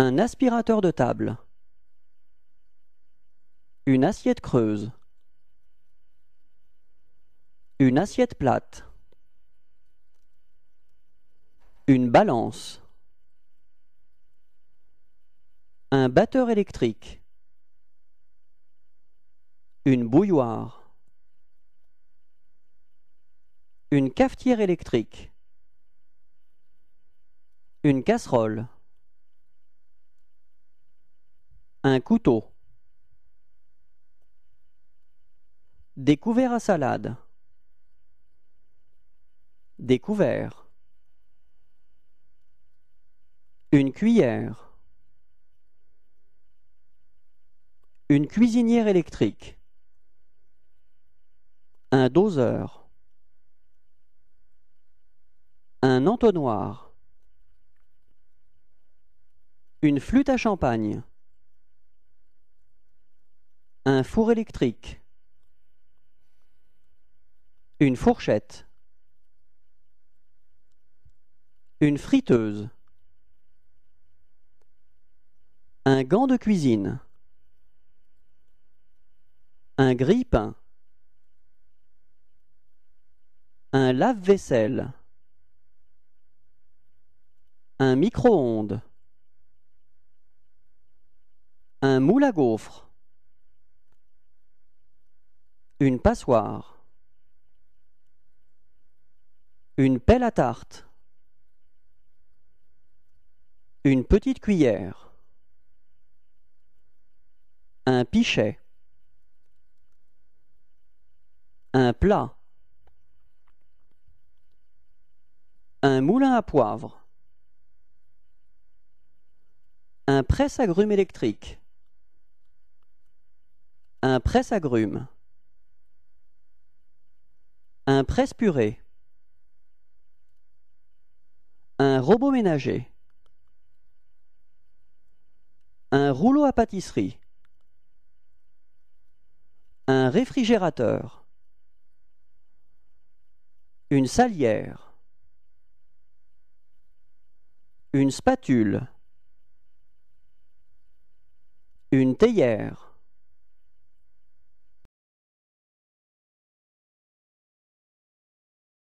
Un aspirateur de table. Une assiette creuse. Une assiette plate. Une balance. Un batteur électrique. Une bouilloire. Une cafetière électrique. Une casserole. Un couteau. découvert à salade. découvert Une cuillère. Une cuisinière électrique. Un doseur. Un entonnoir. Une flûte à champagne un four électrique, une fourchette, une friteuse, un gant de cuisine, un grille-pain, un lave-vaisselle, un micro-ondes, un moule à gaufres, une passoire. Une pelle à tarte. Une petite cuillère. Un pichet. Un plat. Un moulin à poivre. Un presse-agrumes électrique. Un presse-agrumes. Un presse-purée. Un robot ménager. Un rouleau à pâtisserie. Un réfrigérateur. Une salière. Une spatule. Une théière.